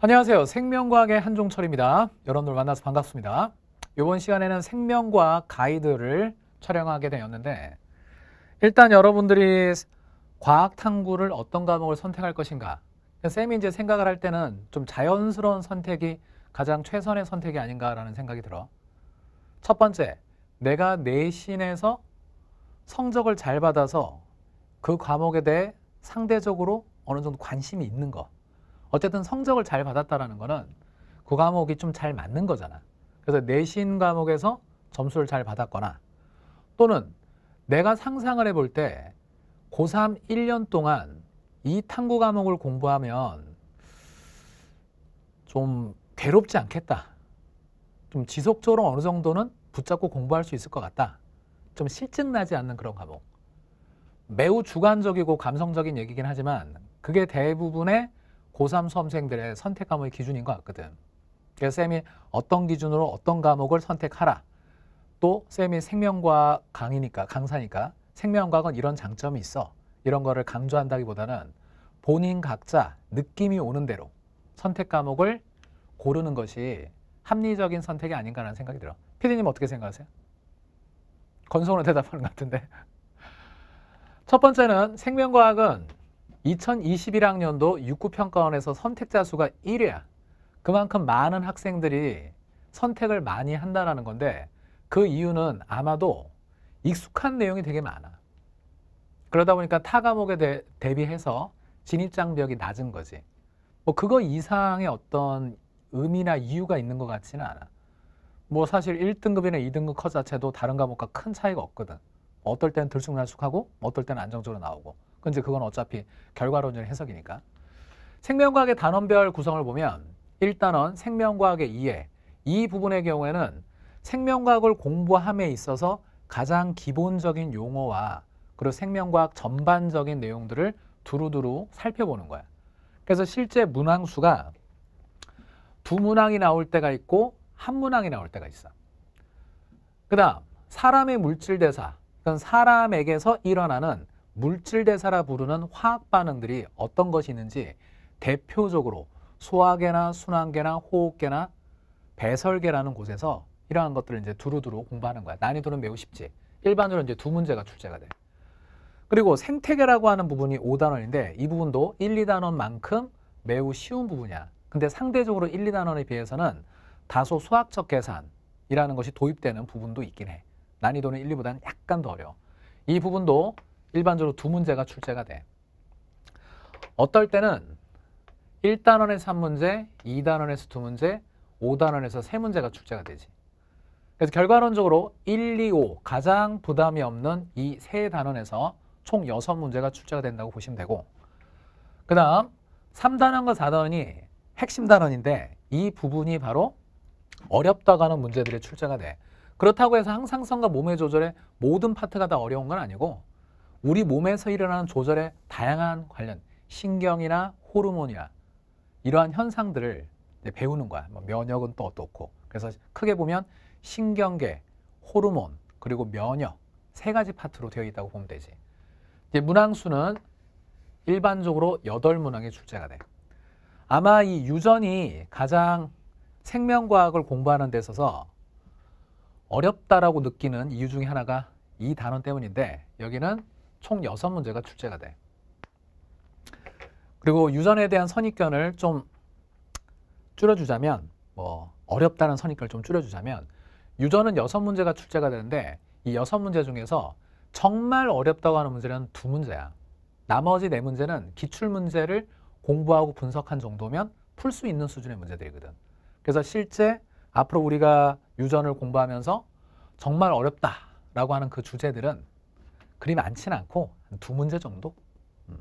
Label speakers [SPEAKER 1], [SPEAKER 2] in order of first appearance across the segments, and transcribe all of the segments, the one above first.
[SPEAKER 1] 안녕하세요. 생명과학의 한종철입니다. 여러분들 만나서 반갑습니다. 이번 시간에는 생명과학 가이드를 촬영하게 되었는데 일단 여러분들이 과학 탐구를 어떤 과목을 선택할 것인가 쌤이 이제 생각을 할 때는 좀 자연스러운 선택이 가장 최선의 선택이 아닌가라는 생각이 들어 첫 번째, 내가 내신에서 성적을 잘 받아서 그 과목에 대해 상대적으로 어느 정도 관심이 있는 것 어쨌든 성적을 잘 받았다라는 거는 그 과목이 좀 잘 맞는 거잖아. 그래서 내신 과목에서 점수를 잘 받았거나 또는 내가 상상을 해볼 때 고3 1년 동안 이 탐구 과목을 공부하면 좀 괴롭지 않겠다. 좀 지속적으로 어느 정도는 붙잡고 공부할 수 있을 것 같다. 좀 실증나지 않는 그런 과목. 매우 주관적이고 감성적인 얘기긴 하지만 그게 대부분의 고3 수험생들의 선택 과목의 기준인 것 같거든. 그래서 쌤이 어떤 기준으로 어떤 과목을 선택하라. 또 쌤이 생명과 강의니까 강사니까 생명과학은 이런 장점이 있어. 이런 거를 강조한다기보다는 본인 각자 느낌이 오는 대로 선택 과목을 고르는 것이 합리적인 선택이 아닌가라는 생각이 들어. 피디님 어떻게 생각하세요? 건성으로 대답하는 것 같은데. 첫 번째는 생명과학은 2021학년도 육구평가원에서 선택자 수가 1위야 그만큼 많은 학생들이 선택을 많이 한다는 건데 그 이유는 아마도 익숙한 내용이 되게 많아. 그러다 보니까 타 과목에 대, 대비해서 진입장벽이 낮은 거지. 뭐 그거 이상의 어떤 의미나 이유가 있는 것 같지는 않아. 뭐 사실 1등급이나 2등급 컷 자체도 다른 과목과 큰 차이가 없거든. 어떨 때는 들쑥날쑥하고 어떨 때는 안정적으로 나오고. 근데 그건 어차피 결과론적인 해석이니까. 생명과학의 단원별 구성을 보면 1단원 생명과학의 이해 이 부분의 경우에는 생명과학을 공부함에 있어서 가장 기본적인 용어와 그리고 생명과학 전반적인 내용들을 두루두루 살펴보는 거야. 그래서 실제 문항수가 두 문항이 나올 때가 있고 한 문항이 나올 때가 있어. 그 다음 사람의 물질대사 그건 사람에게서 일어나는 물질 대사라 부르는 화학 반응들이 어떤 것이 있는지 대표적으로 소화계나 순환계나 호흡계나 배설계라는 곳에서 이러한 것들을 이제 두루두루 공부하는 거야. 난이도는 매우 쉽지. 일반으로 적 이제 두 문제가 출제가 돼. 그리고 생태계라고 하는 부분이 5단원인데 이 부분도 1, 2단원만큼 매우 쉬운 부분이야. 근데 상대적으로 1, 2단원에 비해서는 다소 수학적 계산이라는 것이 도입되는 부분도 있긴 해. 난이도는 1, 2보다는 약간 더 어려워. 이 부분도 일반적으로 두 문제가 출제가 돼. 어떨 때는 1단원에서 3문제, 2단원에서 두문제 5단원에서 세문제가 출제가 되지. 그래서 결과론적으로 1, 2, 5 가장 부담이 없는 이 세 단원에서 총 6문제가 출제가 된다고 보시면 되고 그 다음 3단원과 4단원이 핵심 단원인데 이 부분이 바로 어렵다고 하는 문제들의 출제가 돼. 그렇다고 해서 항상성과 몸의 조절의 모든 파트가 다 어려운 건 아니고 우리 몸에서 일어나는 조절에 다양한 관련 신경이나 호르몬이나 이러한 현상들을 배우는 거야. 뭐 면역은 또 어떻고. 그래서 크게 보면 신경계, 호르몬, 그리고 면역 세 가지 파트로 되어 있다고 보면 되지. 이제 문항수는 일반적으로 여덟 문항의 출제가 돼. 아마 이 유전이 가장 생명과학을 공부하는 데 있어서 어렵다라고 느끼는 이유 중에 하나가 이 단원 때문인데 여기는 총 6문제가 출제가 돼. 그리고 유전에 대한 선입견을 좀 줄여주자면 뭐 어렵다는 선입견을 좀 줄여주자면 유전은 6문제가 출제가 되는데 이 6문제 중에서 정말 어렵다고 하는 문제는 두 문제야. 나머지 네 문제는 기출 문제를 공부하고 분석한 정도면 풀 수 있는 수준의 문제들이거든. 그래서 실제 앞으로 우리가 유전을 공부하면서 정말 어렵다라고 하는 그 주제들은 그리 많지는 않고 두 문제 정도? 음.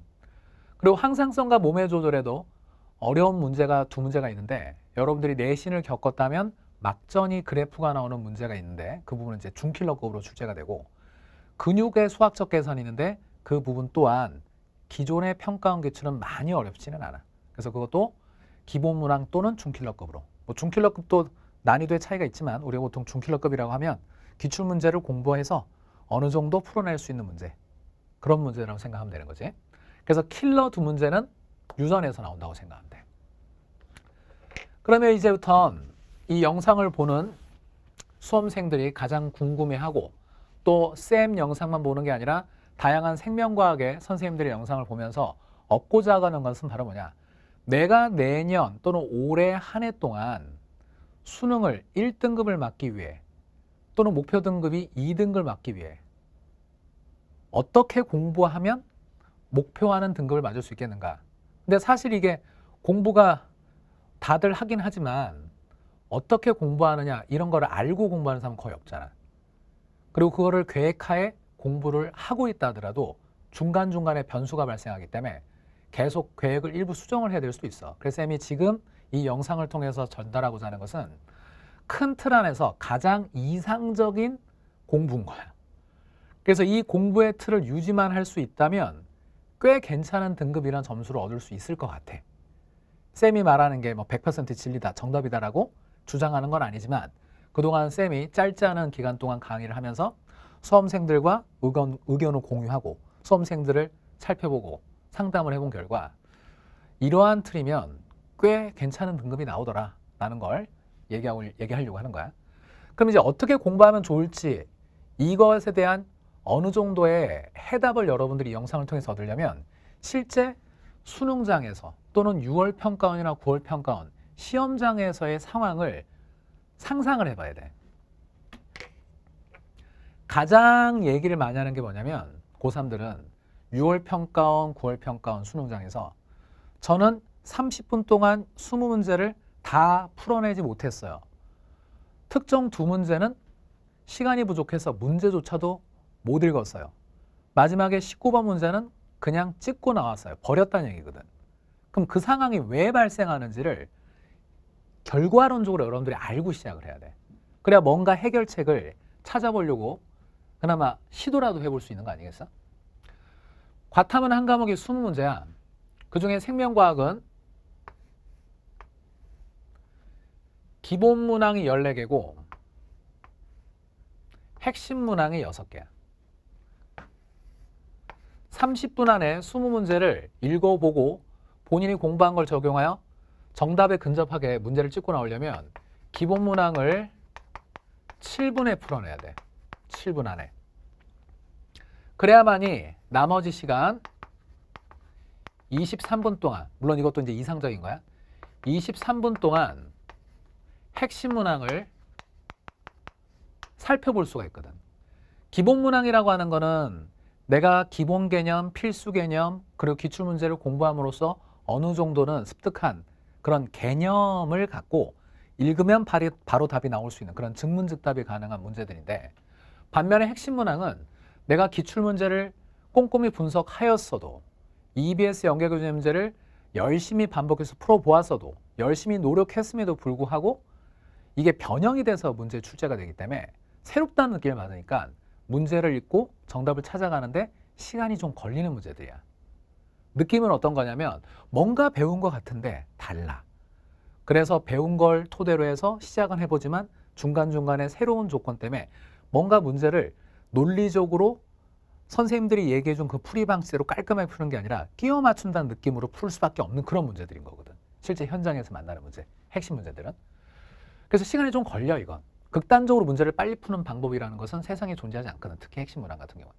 [SPEAKER 1] 그리고 항상성과 몸의 조절에도 어려운 문제가 두 문제가 있는데 여러분들이 내신을 겪었다면 막전이 그래프가 나오는 문제가 있는데 그 부분은 이제 중킬러급으로 출제가 되고 근육의 수학적 계산이 있는데 그 부분 또한 기존의 평가원 기출은 많이 어렵지는 않아. 그래서 그것도 기본 문항 또는 중킬러급으로. 뭐 중킬러급도 난이도의 차이가 있지만 우리가 보통 중킬러급이라고 하면 기출 문제를 공부해서 어느 정도 풀어낼 수 있는 문제 그런 문제라고 생각하면 되는 거지 그래서 킬러 두 문제는 유전에서 나온다고 생각하면 돼 그러면 이제부터 이 영상을 보는 수험생들이 가장 궁금해하고 또 쌤 영상만 보는 게 아니라 다양한 생명과학의 선생님들의 영상을 보면서 얻고자 하는 것은 바로 뭐냐 내가 내년 또는 올해 한 해 동안 수능을 1등급을 맞기 위해 또는 목표 등급이 2등급을 맞기 위해 어떻게 공부하면 목표하는 등급을 맞을 수 있겠는가. 근데 사실 이게 공부가 다들 하긴 하지만 어떻게 공부하느냐 이런 거를 알고 공부하는 사람은 거의 없잖아. 그리고 그거를 계획하에 공부를 하고 있다 하더라도 중간중간에 변수가 발생하기 때문에 계속 계획을 일부 수정을 해야 될 수도 있어. 그래서 쌤이 지금 이 영상을 통해서 전달하고자 하는 것은 큰 틀 안에서 가장 이상적인 공부인 거야. 그래서 이 공부의 틀을 유지만 할 수 있다면 꽤 괜찮은 등급이란 점수를 얻을 수 있을 것 같아. 쌤이 말하는 게 뭐 100% 진리다, 정답이다라고 주장하는 건 아니지만 그동안 쌤이 짧지 않은 기간 동안 강의를 하면서 수험생들과 의견, 의견을 공유하고 수험생들을 살펴보고 상담을 해본 결과 이러한 틀이면 꽤 괜찮은 등급이 나오더라 라는 걸 얘기하고, 얘기하려고 하는 거야. 그럼 이제 어떻게 공부하면 좋을지 이것에 대한 어느 정도의 해답을 여러분들이 이 영상을 통해서 얻으려면 실제 수능장에서 또는 6월 평가원이나 9월 평가원 시험장에서의 상황을 상상을 해봐야 돼. 가장 얘기를 많이 하는 게 뭐냐면 고3들은 6월 평가원, 9월 평가원 수능장에서 저는 30분 동안 20문제를 다 풀어내지 못했어요. 특정 두 문제는 시간이 부족해서 문제조차도 못 읽었어요. 마지막에 19번 문제는 그냥 찍고 나왔어요. 버렸다는 얘기거든. 그럼 그 상황이 왜 발생하는지를 결과론적으로 여러분들이 알고 시작을 해야 돼. 그래야 뭔가 해결책을 찾아보려고 그나마 시도라도 해볼 수 있는 거 아니겠어? 과탐은 한 과목이 20문제야. 그 중에 생명과학은 기본 문항이 14개고 핵심 문항이 6개야. 30분 안에 20문제를 읽어보고 본인이 공부한 걸 적용하여 정답에 근접하게 문제를 찍고 나오려면 기본 문항을 7분에 풀어내야 돼. 7분 안에. 그래야만이 나머지 시간 23분 동안, 물론 이것도 이제 이상적인 거야. 23분 동안 핵심 문항을 살펴볼 수가 있거든. 기본 문항이라고 하는 거는 내가 기본 개념, 필수 개념, 그리고 기출 문제를 공부함으로써 어느 정도는 습득한 그런 개념을 갖고 읽으면 바로 답이 나올 수 있는 그런 즉문즉답이 가능한 문제들인데 반면에 핵심 문항은 내가 기출 문제를 꼼꼼히 분석하였어도 EBS 연계교재 문제를 열심히 반복해서 풀어보았어도 열심히 노력했음에도 불구하고 이게 변형이 돼서 문제 출제가 되기 때문에 새롭다는 느낌을 받으니까 문제를 읽고 정답을 찾아가는데 시간이 좀 걸리는 문제들이야. 느낌은 어떤 거냐면 뭔가 배운 것 같은데 달라. 그래서 배운 걸 토대로 해서 시작은 해보지만 중간중간에 새로운 조건 때문에 뭔가 문제를 논리적으로 선생님들이 얘기해준 그 풀이 방식대로 깔끔하게 푸는 게 아니라 끼워 맞춘다는 느낌으로 풀 수밖에 없는 그런 문제들인 거거든. 실제 현장에서 만나는 문제, 핵심 문제들은. 그래서 시간이 좀 걸려, 이건. 극단적으로 문제를 빨리 푸는 방법이라는 것은 세상에 존재하지 않거든. 특히 핵심 문항 같은 경우는.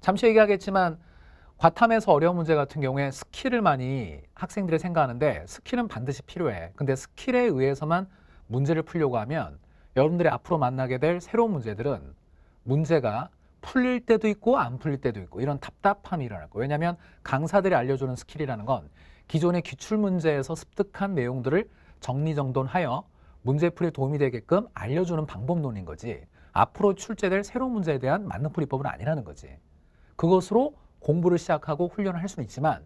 [SPEAKER 1] 잠시 얘기하겠지만 과탐에서 어려운 문제 같은 경우에 스킬을 많이 학생들이 생각하는데 스킬은 반드시 필요해. 근데 스킬에 의해서만 문제를 풀려고 하면 여러분들이 앞으로 만나게 될 새로운 문제들은 문제가 풀릴 때도 있고 안 풀릴 때도 있고 이런 답답함이 일어날 거예요. 왜냐하면 강사들이 알려주는 스킬이라는 건 기존의 기출 문제에서 습득한 내용들을 정리정돈하여 문제풀이에 도움이 되게끔 알려주는 방법론인 거지 앞으로 출제될 새로운 문제에 대한 맞는풀이법은 아니라는 거지 그것으로 공부를 시작하고 훈련을 할 수는 있지만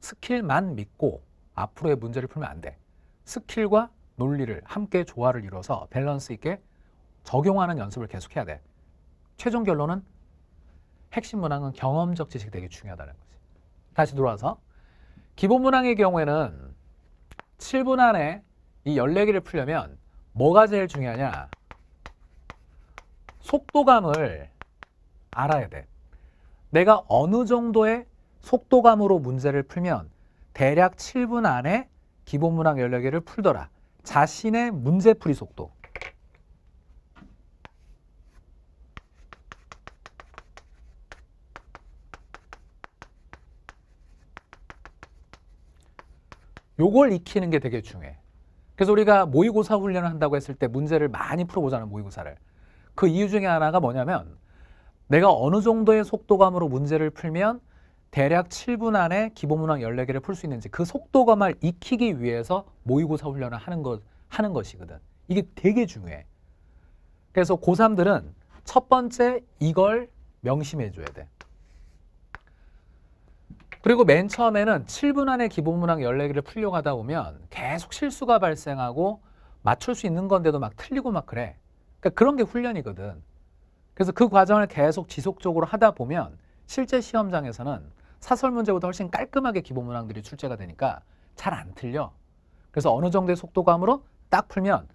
[SPEAKER 1] 스킬만 믿고 앞으로의 문제를 풀면 안돼 스킬과 논리를 함께 조화를 이뤄서 밸런스 있게 적용하는 연습을 계속해야 돼 최종 결론은 핵심 문항은 경험적 지식이 되게 중요하다는 거지 다시 돌아와서 기본 문항의 경우에는 7분 안에 이 14개를 풀려면 뭐가 제일 중요하냐? 속도감을 알아야 돼. 내가 어느 정도의 속도감으로 문제를 풀면 대략 7분 안에 기본 문항 14개를 풀더라. 자신의 문제풀이 속도. 요걸 익히는 게 되게 중요해. 그래서 우리가 모의고사 훈련을 한다고 했을 때 문제를 많이 풀어보잖아요, 모의고사를. 그 이유 중에 하나가 뭐냐면 내가 어느 정도의 속도감으로 문제를 풀면 대략 7분 안에 기본문항 14개를 풀 수 있는지 그 속도감을 익히기 위해서 모의고사 훈련을 하는, 것, 하는 것이거든. 이게 되게 중요해. 그래서 고3들은 첫 번째 이걸 명심해 줘야 돼. 그리고 맨 처음에는 7분 안에 기본문항 14개를 풀려고 하다 보면 계속 실수가 발생하고 맞출 수 있는 건데도 막 틀리고 막 그래. 그러니까 그런 게 훈련이거든. 그래서 그 과정을 계속 지속적으로 하다 보면 실제 시험장에서는 사설 문제보다 훨씬 깔끔하게 기본 문항들이 출제가 되니까 잘 안 틀려. 그래서 어느 정도의 속도감으로 딱 풀면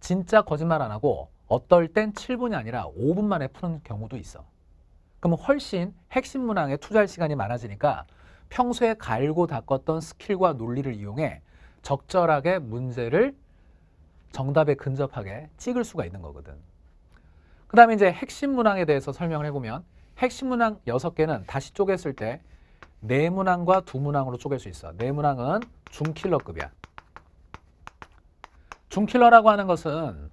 [SPEAKER 1] 진짜 거짓말 안 하고 어떨 땐 7분이 아니라 5분 만에 푸는 경우도 있어. 그럼 훨씬 핵심 문항에 투자할 시간이 많아지니까 평소에 갈고 닦았던 스킬과 논리를 이용해 적절하게 문제를 정답에 근접하게 찍을 수가 있는 거거든. 그 다음에 이제 핵심 문항에 대해서 설명을 해보면 핵심 문항 6개는 다시 쪼갰을 때네 문항과 두 문항으로 쪼갤 수 있어. 네 문항은 중킬러급이야. 중킬러라고 하는 것은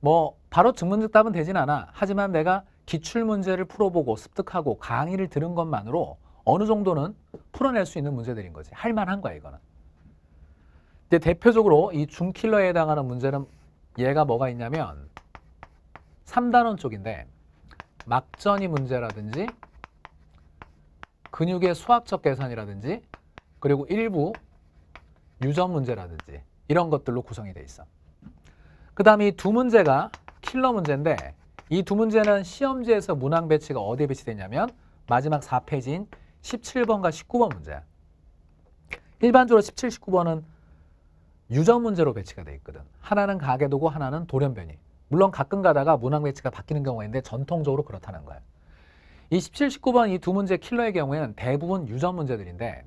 [SPEAKER 1] 뭐 바로 증문즉답은 되진 않아. 하지만 내가 기출문제를 풀어보고 습득하고 강의를 들은 것만으로 어느 정도는 풀어낼 수 있는 문제들인 거지. 할 만한 거야, 이거는. 근데 대표적으로 이 중킬러에 해당하는 문제는 얘가 뭐가 있냐면 3단원 쪽인데 막전이 문제라든지 근육의 수학적 계산이라든지 그리고 일부 유전 문제라든지 이런 것들로 구성이 돼 있어. 그 다음에 이 두 문제가 킬러 문제인데 이 두 문제는 시험지에서 문항 배치가 어디에 배치되냐면 마지막 4페이지인 17번과 19번 문제. 일반적으로 17, 19번은 유전 문제로 배치가 돼 있거든. 하나는 가계도고 하나는 돌연변이. 물론 가끔 가다가 문항 배치가 바뀌는 경우가 있는데 전통적으로 그렇다는 거야. 이 17, 19번 이 두 문제 킬러의 경우에는 대부분 유전 문제들인데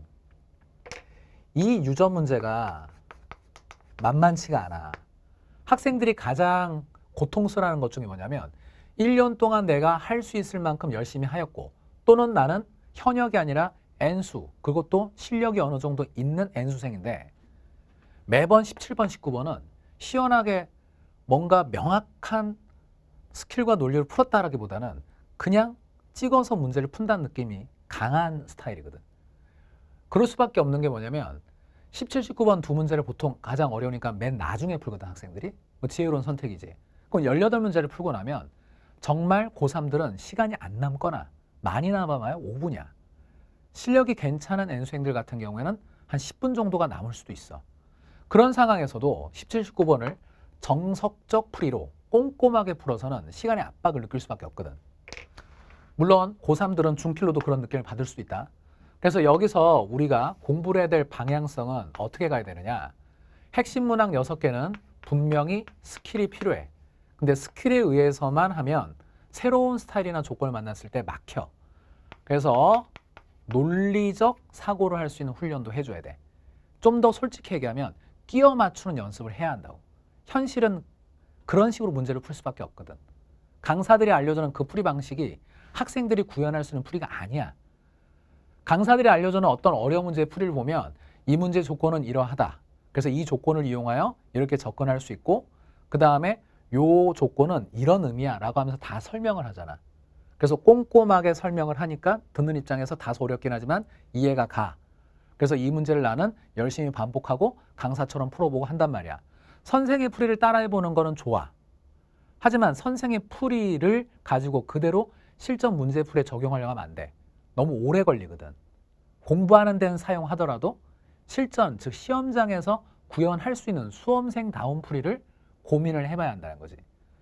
[SPEAKER 1] 이 유전 문제가 만만치가 않아. 학생들이 가장 고통스러워하는 것 중에 뭐냐면 1년 동안 내가 할 수 있을 만큼 열심히 하였고 또는 나는 현역이 아니라 N수, 그것도 실력이 어느 정도 있는 N수생인데 매번 17번, 19번은 시원하게 뭔가 명확한 스킬과 논리를 풀었다라기보다는 그냥 찍어서 문제를 푼다는 느낌이 강한 스타일이거든. 그럴 수밖에 없는 게 뭐냐면 17, 19번 두 문제를 보통 가장 어려우니까 맨 나중에 풀거든 학생들이. 뭐 지혜로운 선택이지. 그럼 18문제를 풀고 나면 정말 고3들은 시간이 안 남거나 많이 남아봐요 5분이야. 실력이 괜찮은 N수행들 같은 경우에는 한 10분 정도가 남을 수도 있어. 그런 상황에서도 17, 19번을 정석적 풀이로 꼼꼼하게 풀어서는 시간의 압박을 느낄 수밖에 없거든. 물론 고3들은 중킬로도 그런 느낌을 받을 수 있다. 그래서 여기서 우리가 공부를 해야 될 방향성은 어떻게 가야 되느냐. 핵심 문항 6개는 분명히 스킬이 필요해. 근데 스킬에 의해서만 하면 새로운 스타일이나 조건을 만났을 때 막혀. 그래서 논리적 사고를 할 수 있는 훈련도 해줘야 돼. 좀 더 솔직히 얘기하면 끼어 맞추는 연습을 해야 한다고. 현실은 그런 식으로 문제를 풀 수밖에 없거든. 강사들이 알려주는 그 풀이 방식이 학생들이 구현할 수 있는 풀이가 아니야. 강사들이 알려주는 어떤 어려운 문제의 풀이를 보면 이 문제 조건은 이러하다. 그래서 이 조건을 이용하여 이렇게 접근할 수 있고 그 다음에 요 조건은 이런 의미야 라고 하면서 다 설명을 하잖아. 그래서 꼼꼼하게 설명을 하니까 듣는 입장에서 다소 어렵긴 하지만 이해가 가. 그래서 이 문제를 나는 열심히 반복하고 강사처럼 풀어보고 한단 말이야. 선생의 풀이를 따라해보는 거는 좋아. 하지만 선생의 풀이를 가지고 그대로 실전 문제 풀에 적용하려고 하면 안 돼. 너무 오래 걸리거든. 공부하는 데는 사용하더라도 실전, 즉 시험장에서 구현할 수 있는 수험생다운 풀이를 고민을 해봐야 한다는 거지.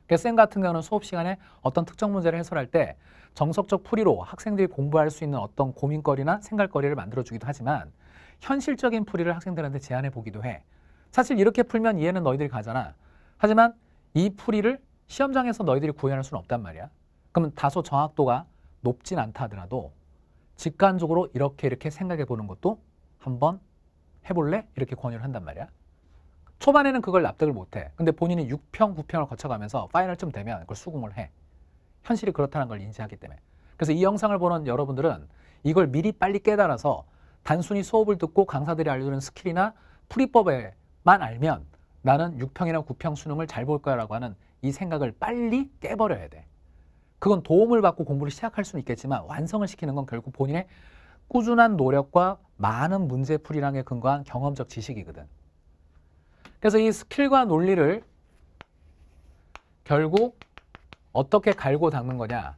[SPEAKER 1] 그러니까 쌤 같은 경우는 수업 시간에 어떤 특정 문제를 해설할 때 정석적 풀이로 학생들이 공부할 수 있는 어떤 고민거리나 생각거리를 만들어주기도 하지만 현실적인 풀이를 학생들한테 제안해 보기도 해. 사실 이렇게 풀면 이해는 너희들이 가잖아. 하지만 이 풀이를 시험장에서 너희들이 구현할 수는 없단 말이야. 그러면 다소 정확도가 높진 않다 하더라도 직관적으로 이렇게 이렇게 생각해 보는 것도 한번 해볼래? 이렇게 권유를 한단 말이야. 초반에는 그걸 납득을 못해. 근데 본인이 6평, 9평을 거쳐가면서 파이널쯤 되면 그걸 수긍을 해. 현실이 그렇다는 걸 인지하기 때문에. 그래서 이 영상을 보는 여러분들은 이걸 미리 빨리 깨달아서 단순히 수업을 듣고 강사들이 알려주는 스킬이나 풀이법에만 알면 나는 6평이나 9평 수능을 잘 볼 거야 라고 하는 이 생각을 빨리 깨버려야 돼. 그건 도움을 받고 공부를 시작할 수는 있겠지만 완성을 시키는 건 결국 본인의 꾸준한 노력과 많은 문제풀이랑에 근거한 경험적 지식이거든. 그래서 이 스킬과 논리를 결국 어떻게 갈고 닦는 거냐?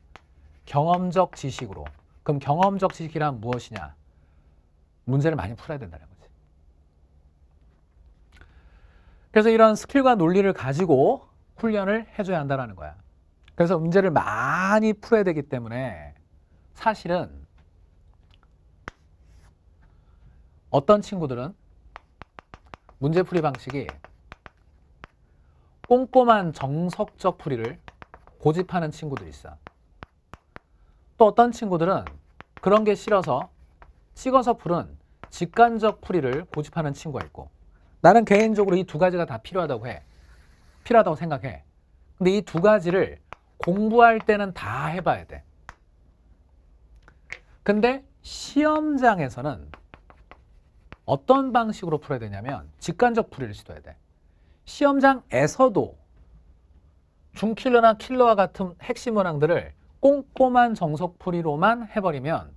[SPEAKER 1] 경험적 지식으로. 그럼 경험적 지식이란 무엇이냐? 문제를 많이 풀어야 된다는 거지. 그래서 이런 스킬과 논리를 가지고 훈련을 해줘야 한다는 거야. 그래서 문제를 많이 풀어야 되기 때문에 사실은 어떤 친구들은 문제풀이 방식이 꼼꼼한 정석적 풀이를 고집하는 친구들이 있어. 또 어떤 친구들은 그런 게 싫어서 찍어서 풀은 직관적 풀이를 고집하는 친구가 있고 나는 개인적으로 이 두 가지가 다 필요하다고 해. 필요하다고 생각해. 근데 이 두 가지를 공부할 때는 다 해봐야 돼. 근데 시험장에서는 어떤 방식으로 풀어야 되냐면 직관적 풀이를 시도해야 돼. 시험장에서도 중킬러나 킬러와 같은 핵심 문항들을 꼼꼼한 정석 풀이로만 해버리면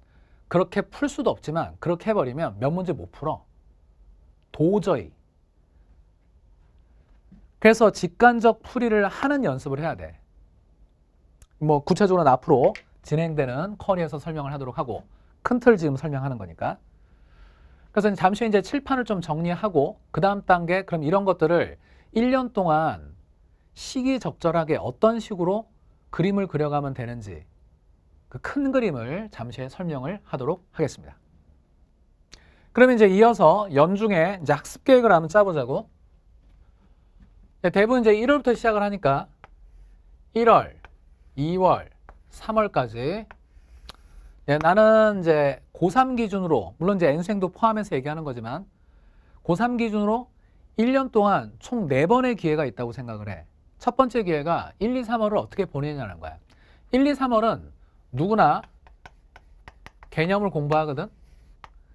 [SPEAKER 1] 그렇게 풀 수도 없지만 그렇게 해버리면 몇 문제 못 풀어. 도저히. 그래서 직관적 풀이를 하는 연습을 해야 돼. 뭐 구체적으로는 앞으로 진행되는 커리에서 설명을 하도록 하고 큰 틀 지금 설명하는 거니까. 그래서 잠시 이제 칠판을 좀 정리하고 그 다음 단계 그럼 이런 것들을 1년 동안 시기적절하게 어떤 식으로 그림을 그려가면 되는지 그 큰 그림을 잠시 설명을 하도록 하겠습니다. 그러면 이제 이어서 연중에 이제 학습 계획을 한번 짜보자고. 네, 대부분 이제 1월부터 시작을 하니까 1월, 2월, 3월까지 예, 나는 이제 고3 기준으로 물론 이제 N수행도 포함해서 얘기하는 거지만 고3 기준으로 1년 동안 총 4번의 기회가 있다고 생각을 해. 첫 번째 기회가 1, 2, 3월을 어떻게 보내냐는 거야. 1, 2, 3월은 누구나 개념을 공부하거든.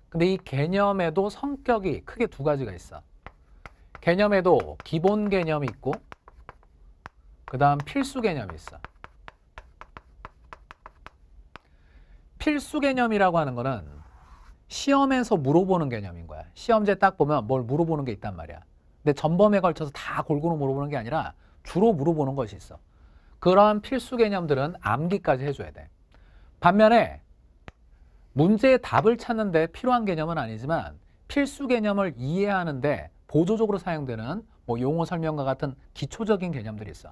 [SPEAKER 1] 근데 이 개념에도 성격이 크게 두 가지가 있어. 개념에도 기본 개념이 있고 그 다음 필수 개념이 있어. 필수 개념이라고 하는 거는 시험에서 물어보는 개념인 거야. 시험제 딱 보면 뭘 물어보는 게 있단 말이야. 근데 전범에 걸쳐서 다 골고루 물어보는 게 아니라 주로 물어보는 것이 있어. 그러한 필수 개념들은 암기까지 해줘야 돼. 반면에 문제의 답을 찾는데 필요한 개념은 아니지만 필수 개념을 이해하는데 보조적으로 사용되는 뭐 용어 설명과 같은 기초적인 개념들이 있어.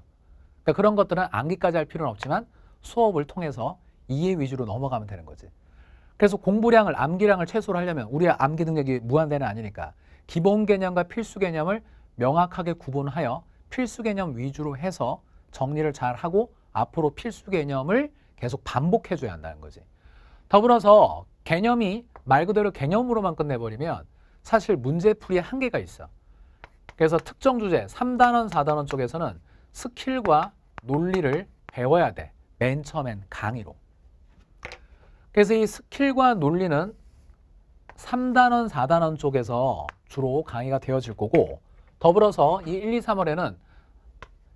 [SPEAKER 1] 그러니까 그런 것들은 암기까지 할 필요는 없지만 수업을 통해서 이해 위주로 넘어가면 되는 거지. 그래서 공부량을 암기량을 최소로 하려면 우리의 암기 능력이 무한대는 아니니까 기본 개념과 필수 개념을 명확하게 구분하여 필수 개념 위주로 해서 정리를 잘 하고 앞으로 필수 개념을 계속 반복해 줘야 한다는 거지. 더불어서 개념이 말 그대로 개념으로만 끝내버리면 사실 문제풀이에 한계가 있어. 그래서 특정 주제 3단원, 4단원 쪽에서는 스킬과 논리를 배워야 돼. 맨 처음엔 강의로. 그래서 이 스킬과 논리는 3단원, 4단원 쪽에서 주로 강의가 되어질 거고 더불어서 이 1, 2, 3월에는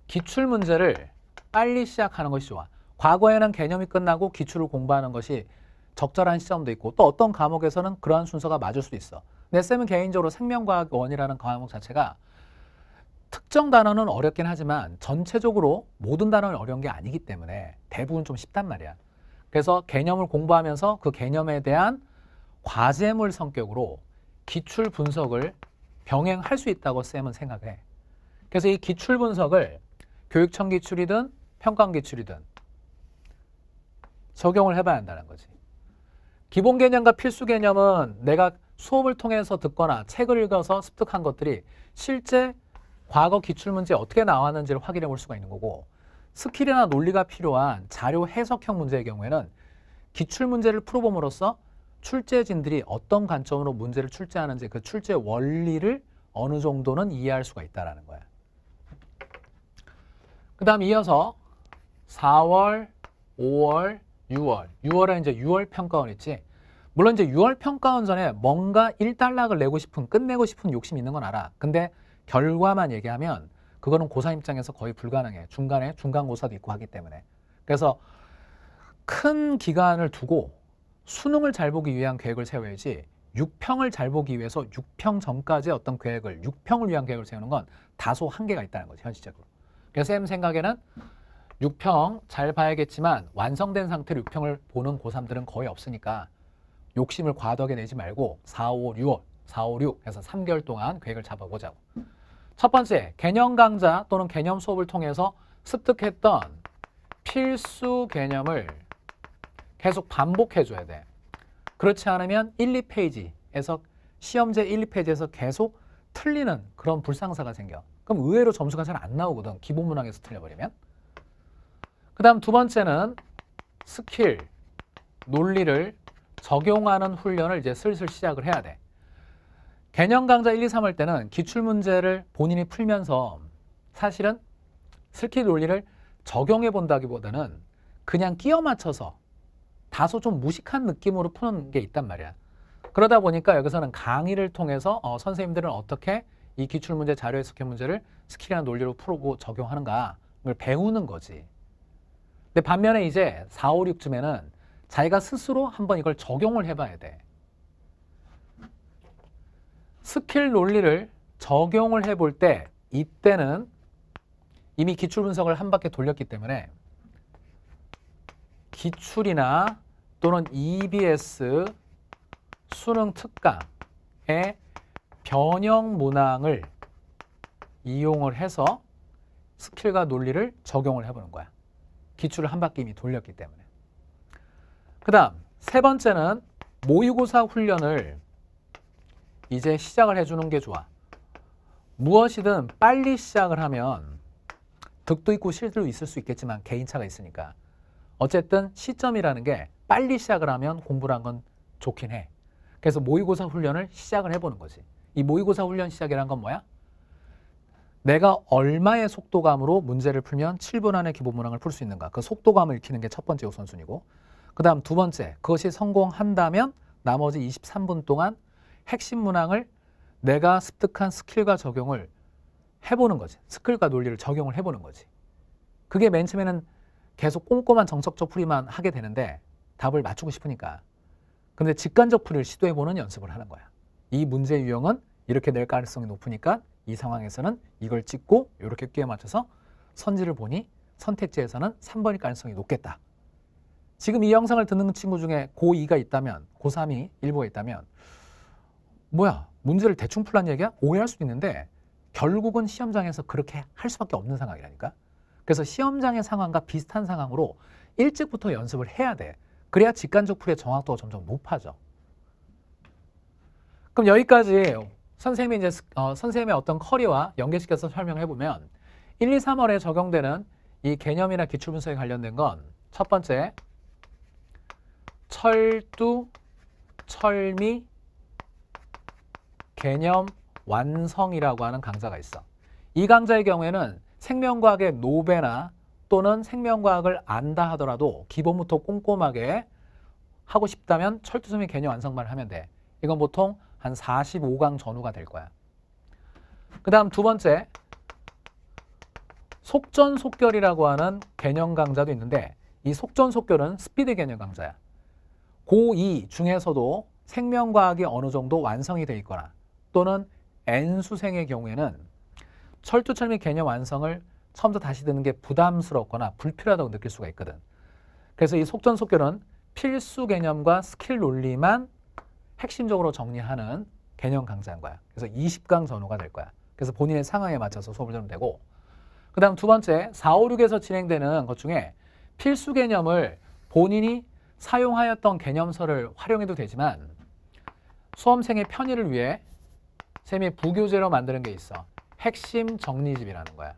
[SPEAKER 1] 기출문제를 빨리 시작하는 것이 좋아. 과거에는 개념이 끝나고 기출을 공부하는 것이 적절한 시점도 있고 또 어떤 과목에서는 그러한 순서가 맞을 수도 있어. 내 쌤은 개인적으로 생명과학 원이라는 과목 자체가 특정 단어는 어렵긴 하지만 전체적으로 모든 단어는 어려운 게 아니기 때문에 대부분 좀 쉽단 말이야. 그래서 개념을 공부하면서 그 개념에 대한 과제물 성격으로 기출 분석을 병행할 수 있다고 쌤은 생각해. 그래서 이 기출 분석을 교육청 기출이든 평강 기출이든 적용을 해봐야 한다는 거지. 기본 개념과 필수 개념은 내가 수업을 통해서 듣거나 책을 읽어서 습득한 것들이 실제 과거 기출문제에 어떻게 나왔는지를 확인해 볼 수가 있는 거고 스킬이나 논리가 필요한 자료 해석형 문제의 경우에는 기출 문제를 풀어봄으로써 출제진들이 어떤 관점으로 문제를 출제하는지 그 출제 원리를 어느 정도는 이해할 수가 있다는 거야. 그 다음 이어서 4월, 5월, 6월. 6월에 이제 6월 평가원 있지. 물론 이제 6월 평가원 전에 뭔가 1단락을 내고 싶은, 끝내고 싶은 욕심이 있는 건 알아. 근데 결과만 얘기하면 그거는 고사 입장에서 거의 불가능해. 중간에 중간고사도 있고 하기 때문에. 그래서 큰 기간을 두고 수능을 잘 보기 위한 계획을 세워야지 6평을 잘 보기 위해서 6평 전까지 어떤 계획을 6평을 위한 계획을 세우는 건 다소 한계가 있다는 거죠. 현실적으로. 그래서 쌤 생각에는 6평 잘 봐야겠지만 완성된 상태로 6평을 보는 고3들은 거의 없으니까 욕심을 과도하게 내지 말고 4, 5, 6월, 4, 5, 6 해서 3개월 동안 계획을 잡아보자고. 첫 번째, 개념 강좌 또는 개념 수업을 통해서 습득했던 필수 개념을 계속 반복해줘야 돼. 그렇지 않으면 1, 2페이지에서 시험제 1, 2페이지에서 계속 틀리는 그런 불상사가 생겨. 그럼 의외로 점수가 잘 안 나오거든. 기본 문항에서 틀려버리면. 그 다음 두 번째는 스킬, 논리를 적용하는 훈련을 이제 슬슬 시작을 해야 돼. 개념 강좌 1, 2, 3할 때는 기출문제를 본인이 풀면서 사실은 스킬 논리를 적용해 본다기보다는 그냥 끼어 맞춰서 다소 좀 무식한 느낌으로 푸는 게 있단 말이야. 그러다 보니까 여기서는 강의를 통해서 어, 선생님들은 어떻게 이 기출문제 자료 해석의 문제를 스킬이나 논리로 풀고 적용하는가를 배우는 거지. 근데 반면에 이제 4, 5, 6쯤에는 자기가 스스로 한번 이걸 적용을 해봐야 돼. 스킬 논리를 적용을 해볼 때 이때는 이미 기출 분석을 한 바퀴 돌렸기 때문에 기출이나 또는 EBS 수능 특강의 변형 문항을 이용을 해서 스킬과 논리를 적용을 해보는 거야. 기출을 한 바퀴 이미 돌렸기 때문에. 그 다음 세 번째는 모의고사 훈련을 이제 시작을 해주는 게 좋아. 무엇이든 빨리 시작을 하면 음. 득도 있고 실도 있을 수 있겠지만 개인차가 있으니까 어쨌든 시점이라는 게 빨리 시작을 하면 공부를 한건 좋긴 해. 그래서 모의고사 훈련을 시작을 해보는 거지. 이 모의고사 훈련 시작이란 건 뭐야? 내가 얼마의 속도감으로 문제를 풀면 7분 안에 기본문항을 풀 수 있는가. 그 속도감을 익히는 게 첫 번째 우선순위고. 그 다음 두 번째, 그것이 성공한다면 나머지 23분 동안 핵심 문항을 내가 습득한 스킬과 적용을 해보는 거지. 스킬과 논리를 적용을 해보는 거지. 그게 맨 처음에는 계속 꼼꼼한 정석적 풀이만 하게 되는데 답을 맞추고 싶으니까. 근데 직관적 풀이를 시도해보는 연습을 하는 거야. 이 문제 유형은 이렇게 낼 가능성이 높으니까 이 상황에서는 이걸 찍고 이렇게 끼에 맞춰서 선지를 보니 선택지에서는 3번일 가능성이 높겠다. 지금 이 영상을 듣는 친구 중에 고2가 있다면, 고3이 일부가 있다면 뭐야 문제를 대충 풀란 얘기야? 오해할 수도 있는데 결국은 시험장에서 그렇게 할 수밖에 없는 상황이라니까. 그래서 시험장의 상황과 비슷한 상황으로 일찍부터 연습을 해야 돼. 그래야 직관적 풀의 정확도가 점점 높아져. 그럼 여기까지 선생님이 이제 어, 선생님의 어떤 커리와 연계시켜서 설명해 보면 1, 2, 3월에 적용되는 이 개념이나 기출 분석에 관련된 건 첫 번째 철두, 철미, 개념 완성이라고 하는 강좌가 있어. 이강좌의 경우에는 생명과학의 노베나 또는 생명과학을 안다 하더라도 기본부터 꼼꼼하게 하고 싶다면 철두섬이 개념 완성만 하면 돼. 이건 보통 한 45강 전후가 될 거야. 그 다음 두 번째 속전속결이라고 하는 개념 강좌도 있는데 이 속전속결은 스피드 개념 강좌야 고2 중에서도 생명과학이 어느 정도 완성이 돼 있거나 또는 N수생의 경우에는 철두철미 개념 완성을 처음부터 다시 듣는 게 부담스럽거나 불필요하다고 느낄 수가 있거든. 그래서 이 속전속결은 필수 개념과 스킬 논리만 핵심적으로 정리하는 개념 강좌인 거야. 그래서 20강 전후가 될 거야. 그래서 본인의 상황에 맞춰서 수업을 들으면 되고 그 다음 두 번째 4, 5, 6에서 진행되는 것 중에 필수 개념을 본인이 사용하였던 개념서를 활용해도 되지만 수험생의 편의를 위해 쌤이 부교재로 만드는 게 있어. 핵심 정리집이라는 거야.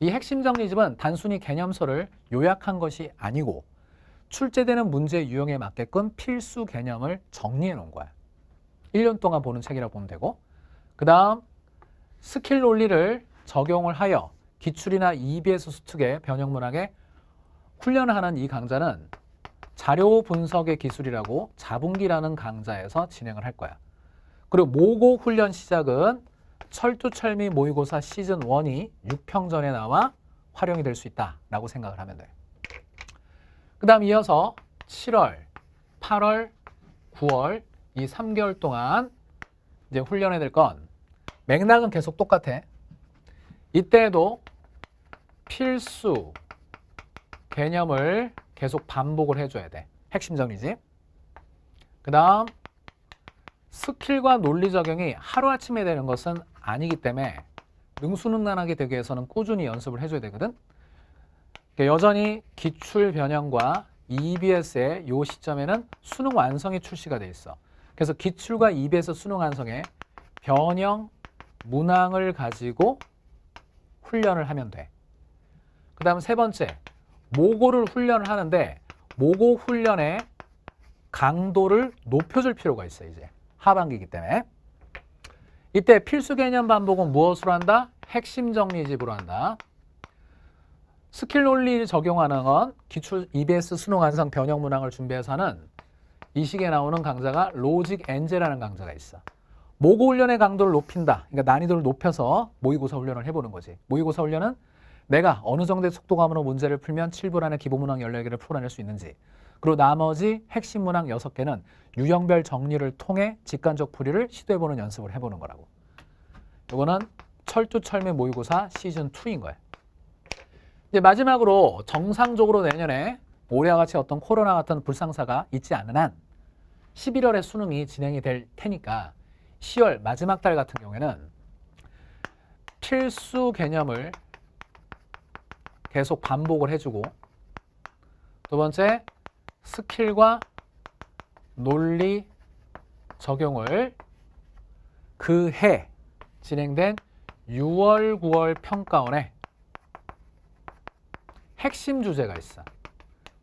[SPEAKER 1] 이 핵심 정리집은 단순히 개념서를 요약한 것이 아니고 출제되는 문제 유형에 맞게끔 필수 개념을 정리해 놓은 거야. 1년 동안 보는 책이라고 보면 되고 그 다음 스킬 논리를 적용을 하여 기출이나 EBS 수특의 변형문학에 훈련하는 이 강좌는 자료 분석의 기술이라고 자분기라는 강좌에서 진행을 할 거야. 그리고 모고 훈련 시작은 철두철미 모의고사 시즌 1이 6평 전에 나와 활용이 될 수 있다라고 생각을 하면 돼요. 그 다음 이어서 7월, 8월, 9월 이 3개월 동안 이제 훈련해야 될 건 맥락은 계속 똑같아. 이때에도 필수 개념을 계속 반복을 해줘야 돼. 핵심 정리지. 그 다음 스킬과 논리 적용이 하루아침에 되는 것은 아니기 때문에 능수능란하게 되기 위해서는 꾸준히 연습을 해줘야 되거든. 그러니까 여전히 기출 변형과 EBS의 요 시점에는 수능 완성이 출시가 돼 있어. 그래서 기출과 EBS 수능 완성에 변형, 문항을 가지고 훈련을 하면 돼. 그 다음 세 번째, 모고를 훈련을 하는데 모고 훈련의 강도를 높여줄 필요가 있어 이제. 하반기이기 때문에 이때 필수 개념 반복은 무엇으로 한다? 핵심 정리집으로 한다. 스킬 논리를 적용하는 건 기출 EBS 수능 완성 변형 문항을 준비해서 는이 시기에 나오는 강좌가 로직 엔제라는 강좌가 있어. 모고 훈련의 강도를 높인다. 그러니까 난이도를 높여서 모의고사 훈련을 해보는 거지. 모의고사 훈련은 내가 어느 정도의 속도감으로 문제를 풀면 7분 안에 기본 문항 14개를 풀어낼 수 있는지 그리고 나머지 핵심 문항 6개는 유형별 정리를 통해 직관적 풀이를 시도해보는 연습을 해보는 거라고. 이거는 철두철미 모의고사 시즌2인 거예요. 이제 마지막으로 정상적으로 내년에 올해와 같이 어떤 코로나 같은 불상사가 있지 않은 한 11월에 수능이 진행이 될 테니까 10월 마지막 달 같은 경우에는 필수 개념을 계속 반복을 해주고 두 번째 스킬과 논리 적용을 그 해 진행된 6월, 9월 평가원에 핵심 주제가 있어.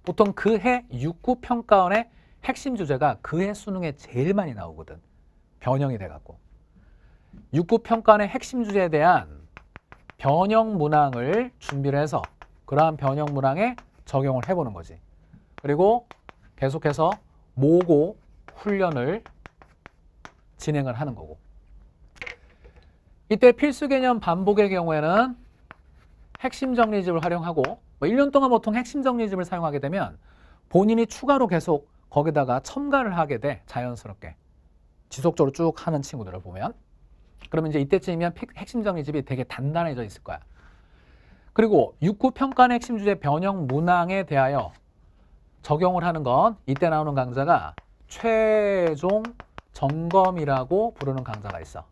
[SPEAKER 1] 보통 그 해 6구 평가원의 핵심 주제가 그 해 수능에 제일 많이 나오거든. 변형이 돼갖고. 6구 평가원의 핵심 주제에 대한 변형 문항을 준비를 해서 그러한 변형 문항에 적용을 해보는 거지. 그리고 계속해서 모고 훈련을 진행을 하는 거고 이때 필수 개념 반복의 경우에는 핵심 정리집을 활용하고 뭐 1년 동안 보통 핵심 정리집을 사용하게 되면 본인이 추가로 계속 거기다가 첨가를 하게 돼 자연스럽게 지속적으로 쭉 하는 친구들을 보면 그러면 이제 이때쯤이면 핵심 정리집이 되게 단단해져 있을 거야 그리고 6구 평가는 핵심 주제 변형 문항에 대하여 적용을 하는 건 이때 나오는 강좌가 최종 점검이라고 부르는 강좌가 있어.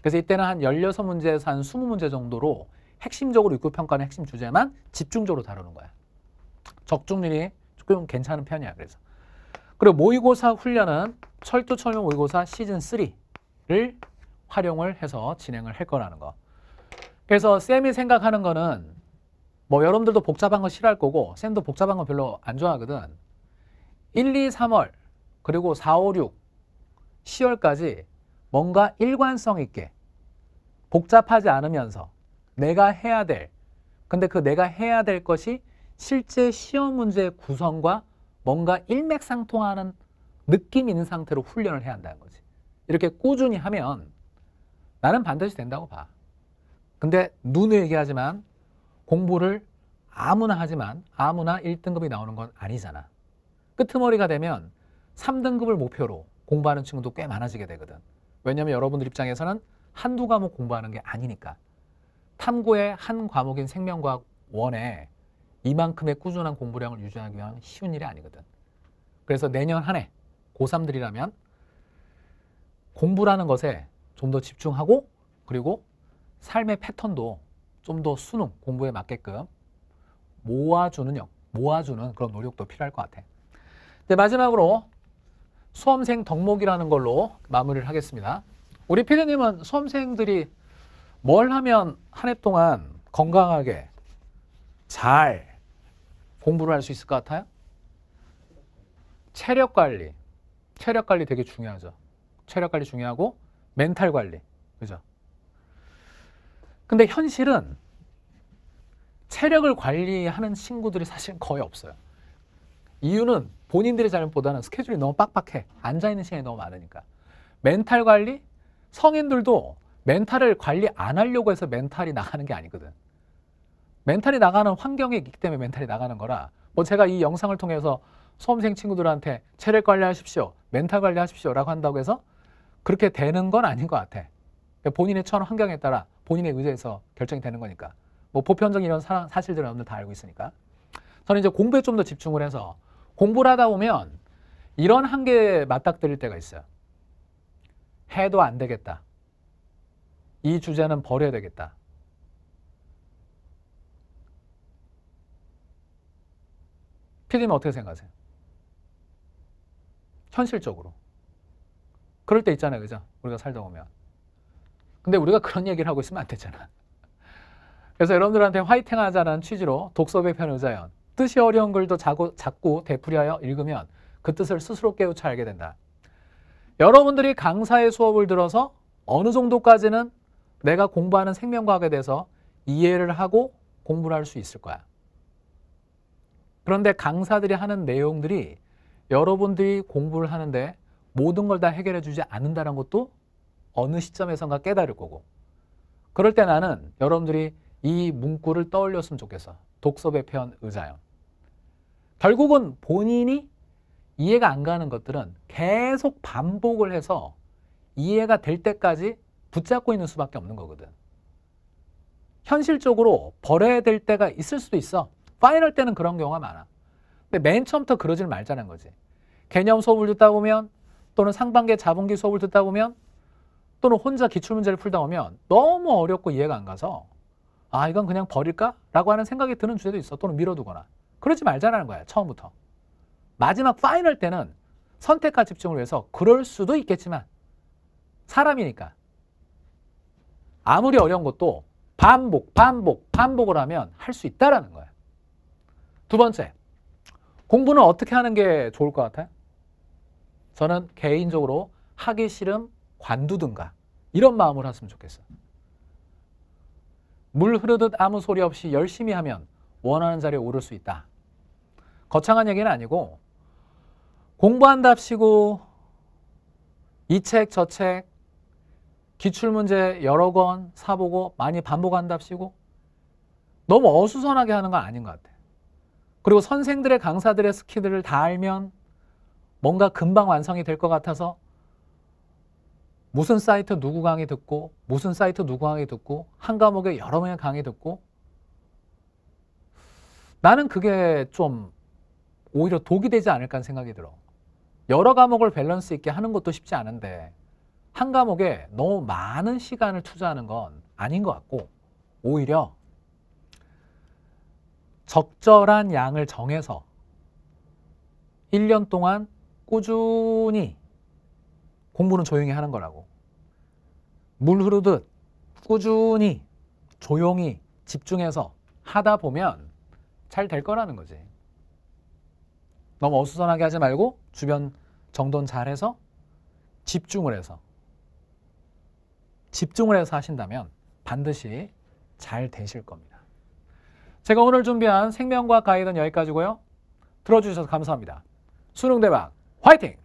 [SPEAKER 1] 그래서 이때는 한 16문제에서 한 20문제 정도로 핵심적으로 입구평가는 핵심 주제만 집중적으로 다루는 거야. 적중률이 조금 괜찮은 편이야. 그래서. 그리고 모의고사 훈련은 철도 철면 모의고사 시즌 3를 활용을 해서 진행을 할 거라는 거. 그래서 쌤이 생각하는 거는 뭐 여러분들도 복잡한 거 싫어할 거고 쌤도 복잡한 거 별로 안 좋아하거든. 1, 2, 3월 그리고 4, 5, 6, 10월까지 뭔가 일관성 있게 복잡하지 않으면서 내가 해야 될 근데 그 내가 해야 될 것이 실제 시험 문제의 구성과 뭔가 일맥상통하는 느낌 있는 상태로 훈련을 해야 한다는 거지. 이렇게 꾸준히 하면 나는 반드시 된다고 봐. 근데 눈에 얘기하지만 공부를 아무나 하지만 아무나 1등급이 나오는 건 아니잖아. 끄트머리가 되면 3등급을 목표로 공부하는 친구도 꽤 많아지게 되거든. 왜냐하면 여러분들 입장에서는 한두 과목 공부하는 게 아니니까. 탐구의 한 과목인 생명과학 1에 이만큼의 꾸준한 공부량을 유지하기 위한 쉬운 일이 아니거든. 그래서 내년 한해 고3들이라면 공부라는 것에 좀 더 집중하고 그리고 삶의 패턴도 좀더 수능 공부에 맞게끔 모아주는 역, 모아주는 그런 노력도 필요할 것 같아. 네, 마지막으로 수험생 덕목이라는 걸로 마무리를 하겠습니다. 우리 피디님은 수험생들이 뭘 하면 한 해 동안 건강하게 잘 공부를 할 수 있을 것 같아요? 체력 관리. 체력 관리 되게 중요하죠. 체력 관리 중요하고 멘탈 관리. 그죠? 근데 현실은 체력을 관리하는 친구들이 사실 거의 없어요. 이유는 본인들의 잘못보다는 스케줄이 너무 빡빡해. 앉아있는 시간이 너무 많으니까. 멘탈 관리? 성인들도 멘탈을 관리 안 하려고 해서 멘탈이 나가는 게 아니거든. 멘탈이 나가는 환경이 있기 때문에 멘탈이 나가는 거라 뭐 제가 이 영상을 통해서 수험생 친구들한테 체력 관리하십시오, 멘탈 관리하십시오 라고 한다고 해서 그렇게 되는 건 아닌 것 같아. 그러니까 본인의 처한 환경에 따라 본인의의지에서 결정이 되는 거니까. 뭐 보편적인 이런 사, 실들은 여러분들 다 알고 있으니까. 저는 이제 공부에 좀 더 집중을 해서 공부를 하다 보면 이런 한계에 맞닥뜨릴 때가 있어요. 해도 안 되겠다. 이 주제는 버려야 되겠다. 피디님 어떻게 생각하세요? 현실적으로. 그럴 때 있잖아요. 그죠? 우리가 살다 보면. 근데 우리가 그런 얘기를 하고 있으면 안 되잖아. 그래서 여러분들한테 화이팅 하자는 취지로 독서배편 의자연 뜻이 어려운 글도 자고, 자꾸 되풀이하여 읽으면 그 뜻을 스스로 깨우쳐 알게 된다. 여러분들이 강사의 수업을 들어서 어느 정도까지는 내가 공부하는 생명과학에 대해서 이해를 하고 공부를 할 수 있을 거야. 그런데 강사들이 하는 내용들이 여러분들이 공부를 하는데 모든 걸 다 해결해 주지 않는다는 것도 어느 시점에선가 깨달을 거고 그럴 때 나는 여러분들이 이 문구를 떠올렸으면 좋겠어. 독서배편 의자요 결국은 본인이 이해가 안 가는 것들은 계속 반복을 해서 이해가 될 때까지 붙잡고 있는 수밖에 없는 거거든. 현실적으로 버려야 될 때가 있을 수도 있어. 파이널 때는 그런 경우가 많아. 근데 맨 처음부터 그러질 말자는 거지. 개념 수업을 듣다 보면 또는 상반기 자본기 수업을 듣다 보면 또는 혼자 기출문제를 풀다 오면 너무 어렵고 이해가 안 가서 아 이건 그냥 버릴까? 라고 하는 생각이 드는 주제도 있어 또는 밀어두거나 그러지 말자라는 거야 처음부터 마지막 파이널 때는 선택과 집중을 위해서 그럴 수도 있겠지만 사람이니까 아무리 어려운 것도 반복, 반복, 반복을 하면 할 수 있다라는 거야두 번째, 공부는 어떻게 하는 게 좋을 것 같아요? 저는 개인적으로 하기 싫음 관두든가 이런 마음으로 했으면 좋겠어. 물 흐르듯 아무 소리 없이 열심히 하면 원하는 자리에 오를 수 있다. 거창한 얘기는 아니고 공부한답시고 이 책 저 책 기출문제 여러 권 사보고 많이 반복한답시고 너무 어수선하게 하는 건 아닌 것 같아. 그리고 선생들의 강사들의 스킬들을 다 알면 뭔가 금방 완성이 될 것 같아서 무슨 사이트 누구 강의 듣고 무슨 사이트 누구 강의 듣고 한 과목에 여러 명의 강의 듣고 나는 그게 좀 오히려 독이 되지 않을까 생각이 들어. 여러 과목을 밸런스 있게 하는 것도 쉽지 않은데 한 과목에 너무 많은 시간을 투자하는 건 아닌 것 같고 오히려 적절한 양을 정해서 1년 동안 꾸준히 공부는 조용히 하는 거라고. 물 흐르듯 꾸준히 조용히 집중해서 하다 보면 잘 될 거라는 거지. 너무 어수선하게 하지 말고 주변 정돈 잘해서 집중을 해서 집중을 해서 하신다면 반드시 잘 되실 겁니다. 제가 오늘 준비한 생명과 가이드는 여기까지고요. 들어주셔서 감사합니다. 수능 대박 화이팅!